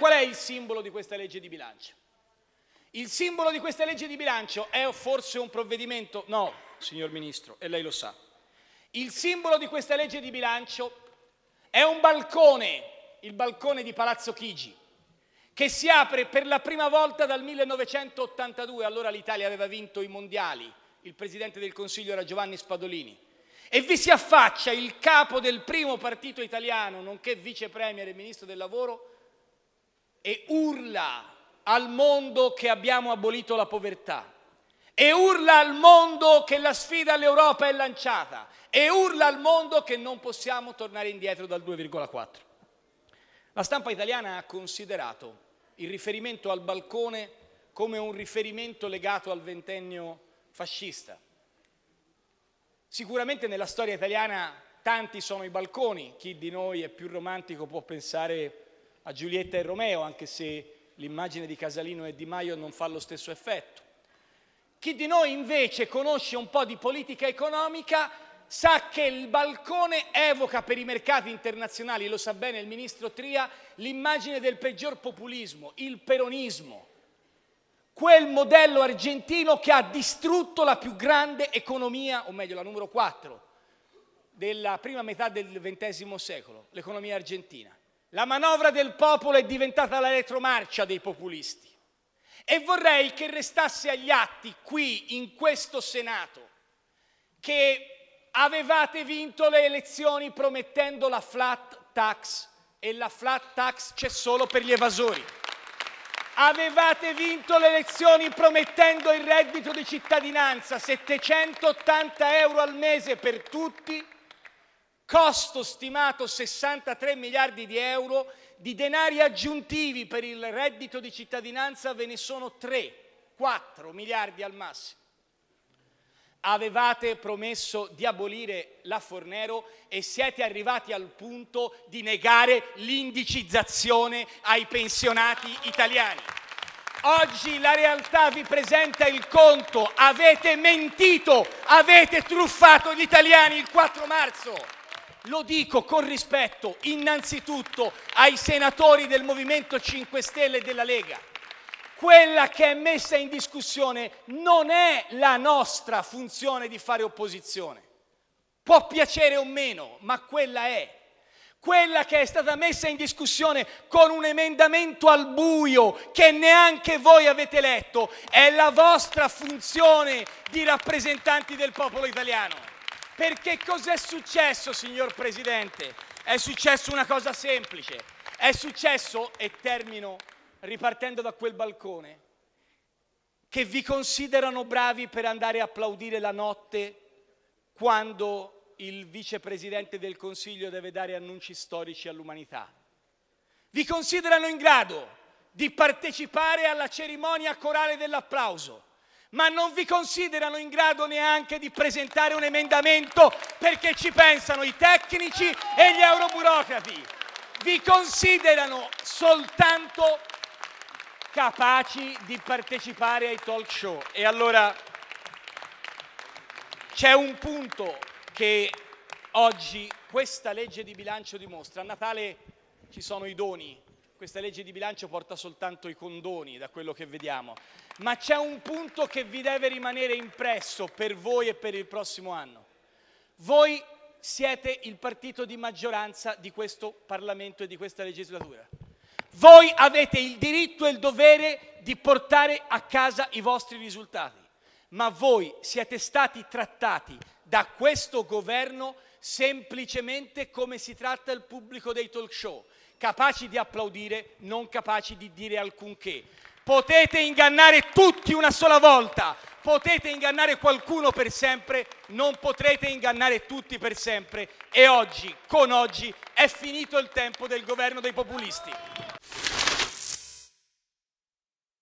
Qual è il simbolo di questa legge di bilancio? Il simbolo di questa legge di bilancio è forse un provvedimento? No, signor Ministro, e lei lo sa. Il simbolo di questa legge di bilancio è un balcone, il balcone di Palazzo Chigi, che si apre per la prima volta dal 1982, allora l'Italia aveva vinto i mondiali, il Presidente del Consiglio era Giovanni Spadolini, e vi si affaccia il capo del primo partito italiano, nonché vice premier e ministro del lavoro, e urla al mondo che abbiamo abolito la povertà e urla al mondo che la sfida all'Europa è lanciata e urla al mondo che non possiamo tornare indietro dal 2,4. La stampa italiana ha considerato il riferimento al balcone come un riferimento legato al ventennio fascista. Sicuramente nella storia italiana tanti sono i balconi, chi di noi è più romantico può pensare a Giulietta e Romeo, anche se l'immagine di Casalino e Di Maio non fa lo stesso effetto. Chi di noi invece conosce un po' di politica economica sa che il balcone evoca per i mercati internazionali, lo sa bene il ministro Tria, l'immagine del peggior populismo, il peronismo, quel modello argentino che ha distrutto la più grande economia, o meglio la numero 4, della prima metà del XX secolo, l'economia argentina. La manovra del popolo è diventata la retromarcia dei populisti e vorrei che restasse agli atti qui in questo Senato che avevate vinto le elezioni promettendo la flat tax e la flat tax c'è solo per gli evasori. Avevate vinto le elezioni promettendo il reddito di cittadinanza, 780 euro al mese per tutti costo stimato 63 miliardi di euro, di denari aggiuntivi per il reddito di cittadinanza ve ne sono 3-4 miliardi al massimo. Avevate promesso di abolire la Fornero e siete arrivati al punto di negare l'indicizzazione ai pensionati italiani. Oggi la realtà vi presenta il conto. Avete mentito, avete truffato gli italiani il 4 marzo. Lo dico con rispetto innanzitutto ai senatori del Movimento 5 Stelle e della Lega. Quella che è messa in discussione non è la nostra funzione di fare opposizione. Può piacere o meno, ma quella è quella che è stata messa in discussione con un emendamento al buio che neanche voi avete letto, è la vostra funzione di rappresentanti del popolo italiano. Perché cos'è successo, signor Presidente? È successo una cosa semplice. È successo, e termino ripartendo da quel balcone, che vi considerano bravi per andare a applaudire la notte quando il vicepresidente del Consiglio deve dare annunci storici all'umanità. Vi considerano in grado di partecipare alla cerimonia corale dell'applauso ma non vi considerano in grado neanche di presentare un emendamento perché ci pensano i tecnici e gli euroburocrati. Vi considerano soltanto capaci di partecipare ai talk show. E allora c'è un punto che oggi questa legge di bilancio dimostra. A Natale ci sono i doni, questa legge di bilancio porta soltanto i condoni da quello che vediamo, ma c'è un punto che vi deve rimanere impresso per voi e per il prossimo anno. Voi siete il partito di maggioranza di questo Parlamento e di questa legislatura. Voi avete il diritto e il dovere di portare a casa i vostri risultati, ma voi siete stati trattati da questo governo semplicemente come si tratta il pubblico dei talk show, capaci di applaudire, non capaci di dire alcunché. Potete ingannare tutti una sola volta, potete ingannare qualcuno per sempre, non potrete ingannare tutti per sempre. E oggi, con oggi, è finito il tempo del governo dei populisti.